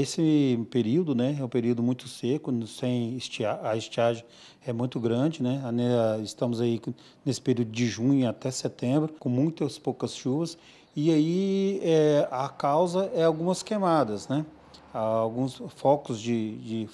Esse período né, é um período muito seco, sem estia a estiagem é muito grande. Né? Estamos aí nesse período de junho até setembro, com muitas poucas chuvas. E aí é, a causa é algumas queimadas, né? alguns focos de, de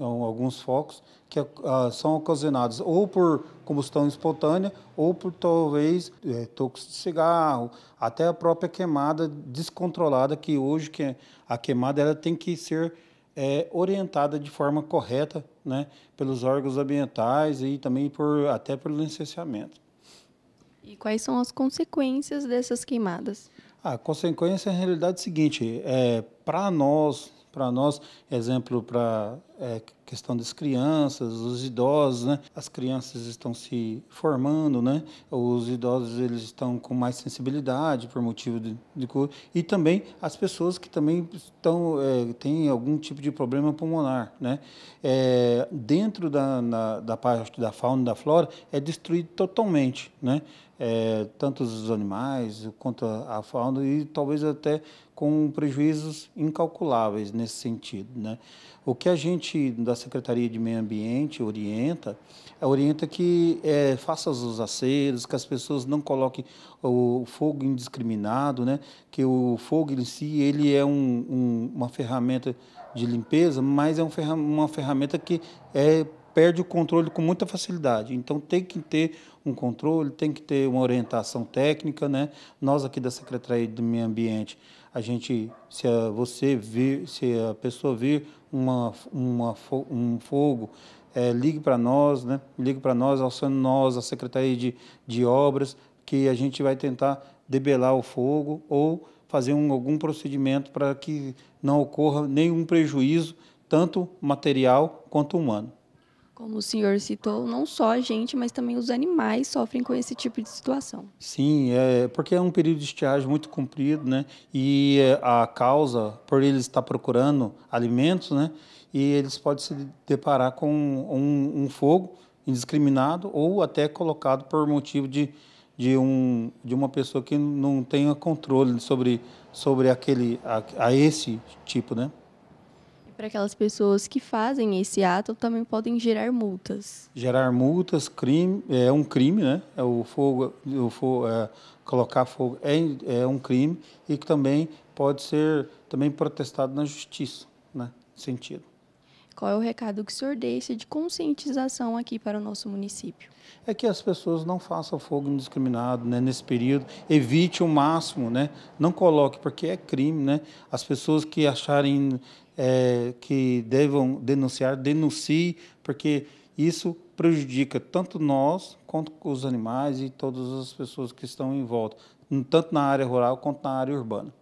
então, alguns focos, que ah, são ocasionados ou por combustão espontânea ou por talvez é, de cigarro, até a própria queimada descontrolada, que hoje que é, a queimada ela tem que ser é, orientada de forma correta né, pelos órgãos ambientais e também por, até pelo licenciamento. E quais são as consequências dessas queimadas? A consequência, na realidade, é a seguinte: é, para nós, para nós, exemplo para é, questão das crianças, os idosos, né? As crianças estão se formando, né? Os idosos eles estão com mais sensibilidade por motivo de, de e também as pessoas que também estão é, têm algum tipo de problema pulmonar, né? É, dentro da, na, da parte da fauna e da flora é destruído totalmente, né? É, tanto os animais quanto a fauna e talvez até com prejuízos incalculáveis nesse sentido, né? O que a gente da Secretaria de Meio Ambiente orienta, eh, orienta que é, faça os aceiros, que as pessoas não coloquem o fogo indiscriminado, né? que o fogo em si ele é um, um, uma ferramenta de limpeza, mas é um ferra uma ferramenta que é perde o controle com muita facilidade. Então tem que ter um controle, tem que ter uma orientação técnica, né? Nós aqui da Secretaria do Meio Ambiente, a gente, se a, você vir, se a pessoa vir uma, uma, um fogo, é, ligue para nós, né? Ligue para nós, alçando nós, a Secretaria de, de Obras, que a gente vai tentar debelar o fogo ou fazer um, algum procedimento para que não ocorra nenhum prejuízo, tanto material quanto humano. Como o senhor citou, não só a gente, mas também os animais sofrem com esse tipo de situação. Sim, é porque é um período de estiagem muito comprido, né? E é, a causa, por eles estar procurando alimentos, né? E eles podem se deparar com um, um fogo indiscriminado ou até colocado por motivo de, de, um, de uma pessoa que não tenha controle sobre, sobre aquele, a, a esse tipo, né? Para aquelas pessoas que fazem esse ato, também podem gerar multas. Gerar multas, crime, é um crime, né? É o fogo, o fogo é, colocar fogo é, é um crime e que também pode ser também protestado na justiça, né? Sentido. Qual é o recado que o senhor deixa de conscientização aqui para o nosso município? É que as pessoas não façam fogo indiscriminado né, nesse período, evite o máximo, né? não coloque, porque é crime. Né? As pessoas que acharem é, que devam denunciar, denuncie, porque isso prejudica tanto nós quanto os animais e todas as pessoas que estão em volta, tanto na área rural quanto na área urbana.